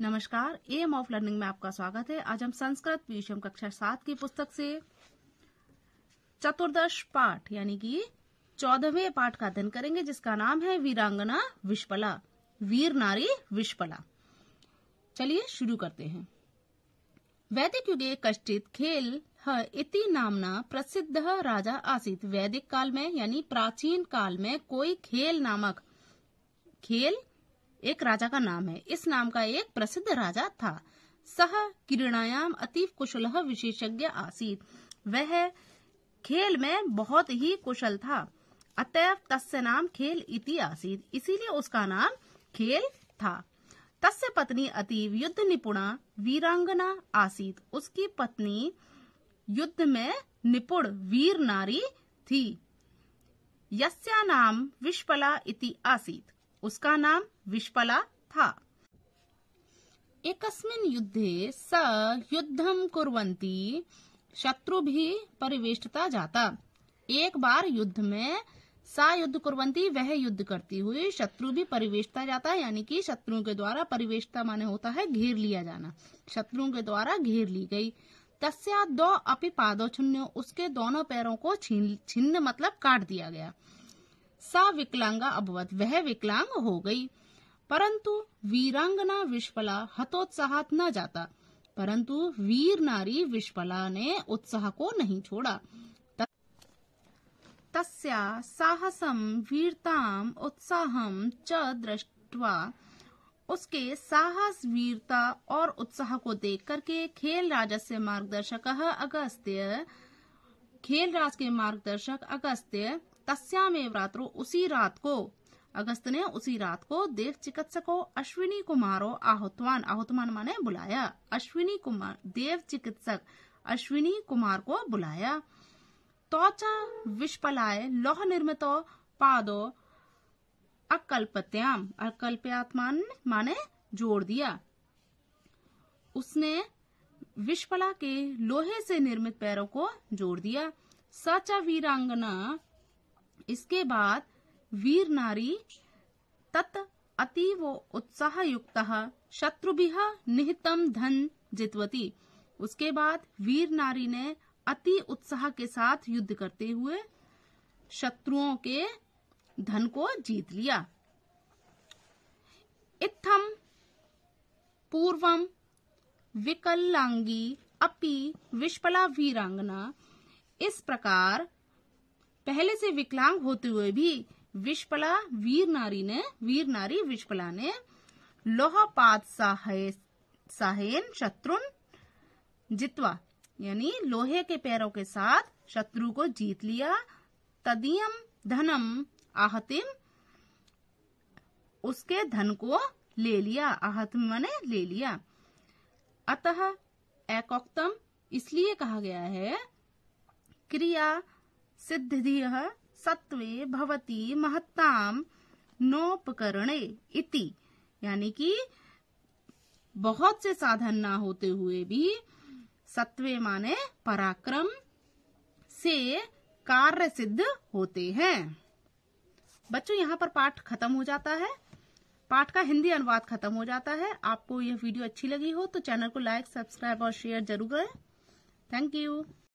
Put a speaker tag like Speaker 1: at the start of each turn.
Speaker 1: नमस्कार M of learning में आपका स्वागत है आज हम संस्कृत विषम कक्षा सात की पुस्तक से चतुर्दश पाठ यानी कि चौदहवें पाठ का अध्ययन करेंगे जिसका नाम है वीरांगना विश्पला वीर नारी विश्पला चलिए शुरू करते हैं वैदिक युगे कश्चित खेल इति नामना प्रसिद्ध राजा आसित वैदिक काल में यानी प्राचीन काल में कोई खेल नामक खेल एक राजा का नाम है इस नाम का एक प्रसिद्ध राजा था सह क्रीड़ायाम अतीव कुशल विशेषज्ञ आसीत वह खेल में बहुत ही कुशल था अतएव तस्य नाम खेल इति आसीत इसीलिए उसका नाम खेल था तस्य पत्नी अतीव युद्ध निपुणा वीरांगना आसीत उसकी पत्नी युद्ध में निपुण वीर नारी थी यस्या नाम विश्वला इति आसीत उसका नाम विश्पला था एक युद्धे स युद्धम कुर्वन्ती शत्रु भी परिवेष्टता जाता एक बार युद्ध में सा युद्ध कुरवंती वह युद्ध करती हुई शत्रु भी परिवेशता जाता है यानी कि शत्रुओं के द्वारा परिवेशता माने होता है घेर लिया जाना शत्रुओं के द्वारा घेर ली गई तस्या दो अपि पादो छुन्यो उसके दोनों पैरों को छीन छिन्न मतलब काट दिया गया सा विकलांग अभवत वह विकलांग हो गई परंतु वीरांगना विश्वला हतोत्साह न जाता परंतु वीर नारी विश्वला ने उत्साह को नहीं छोड़ा तस्या साहसम वीरताम उत्साहम च दृष्टवा उसके साहस वीरता और उत्साह को देख करके खेल राजस्य मार्गदर्शक अगस्त्य खेल राज के मार्गदर्शक अगस्त्य तस्यामेव रात्रो उसी रात को अगस्त ने उसी रात को देव चिकित्सको अश्विनी कुमारो आहुतवान आहुतवान माने बुलाया अश्विनी कुमार देव चिकित्सक अश्विनी कुमार को बुलाया तो विष्पलाय लौह निर्मित पादो अकल्पत्याम अकल्प्यात्मान माने जोड़ दिया उसने विष्पला के लोहे से निर्मित पैरों को जोड़ दिया सच वीरांगना इसके बाद वीर नारी तत् अतीव उत्साह युक्त शत्रु निहितम धन जितवती उसके बाद वीर नारी ने अति उत्साह के साथ युद्ध करते हुए शत्रुओं के धन को जीत लिया इत्थम पूर्वम विकलांगी अपि विष्पला वीरांगना इस प्रकार पहले से विकलांग होते हुए भी विश्वला वीर नारी ने वीर नारी विश्वला ने लोहपात साहेन शत्रुन जितवा यानी लोहे के पैरों के साथ शत्रु को जीत लिया तदियम धनम आहतिम उसके धन को ले लिया आहतिम ने ले लिया अतः एकोक्तम इसलिए कहा गया है क्रिया सिद्धि सत्वे भवती महत्ताम नोपकरणे इति यानी कि बहुत से साधन ना होते हुए भी सत्वे माने पराक्रम से कार्य सिद्ध होते हैं बच्चों यहाँ पर पाठ खत्म हो जाता है पाठ का हिंदी अनुवाद खत्म हो जाता है आपको यह वीडियो अच्छी लगी हो तो चैनल को लाइक सब्सक्राइब और शेयर जरूर करें थैंक यू